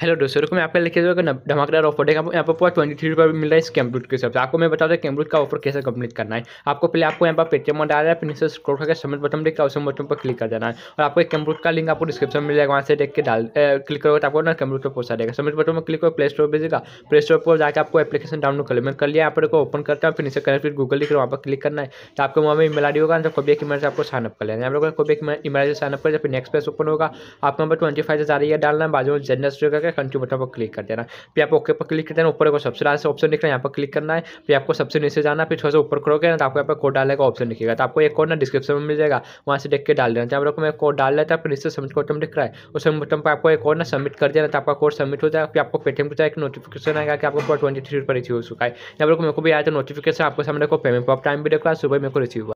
hello दोस्तों रुको मैं आपका लिखे हुआ धमाकेदार ऑफर देखा यहाँ पर पूरा ट्वेंटी थ्री रुपये मिल रहा है इस कैमरूट के हिसाब से आपको मैं बता दूँ कैमरूट का ऑफर कैसे कंप्लीट करना है आपको पहले आपको यहाँ पर पेटीएम डाल रहा है फिर स्क्रोल करके सबमिट बटन देखकर उस बटन पर क्लिक कर देना है और आपको कैमरूट का लिंक आपको डिस्क्रिप्शन मिल जाएगा वहाँ से देख के डाल क्लिक करोगे तो आपको ना कैमरूट पर पहुंचा देगा सबमिट बटन पर क्लिक करो प्ले स्टोर भेजेगा प्ले स्टोर पर जाकर आपको एप्लीकेशन डाउनलोड कर मैं कर लिया यहाँ पर ओपन करता हूँ फिर नीचे कनेक्ट फिर गूगल लिख रहा वहाँ पर क्लिक करना है तो आपको वहाँ में ईमेल आई होगा तो कभी एक ईमेल से आपको साइनअप कर लेना है आप लोग कभी एक ईमेल से अप कर फिर नेक्स्ट पेज ओपन होगा आपको वहाँ पर ट्वेंटी फाइव से ज़्यादा है डालना है बाजू में जेंडर करके कंट्री बटन पर क्लिक कर देना फिर आप ओके पर क्लिक कर देना ऊपर को सबसे लास्ट ऑप्शन दिख रहा है यहाँ पर क्लिक करना है फिर आपको सबसे नीचे जाना फिर थोड़ा सा ऊपर करोगे ना तो आपको यहाँ पर कोड डालने का ऑप्शन दिखेगा तो आपको एक कोड ना डिस्क्रिप्शन में मिल जाएगा वहाँ से देख के डाल देना चाहे आपको मैं कोड डाल लेता फिर नीचे सबमिट बटन दिख रहा है उस बटन पर आपको एक कोड ना सबमिट कर देना तो आपका कोड सबमिट हो जाएगा फिर आपको पेटीएम को एक नोटिफिकेशन आएगा कि आपको ट्वेंटी थ्री रुपये रिसीव हो चुका है यहाँ पर मेरे को भी आया था नोटिफिकेशन आपको सामने को पेमेंट पर टाइम भी देख रहा सुबह मेरे को रिसीव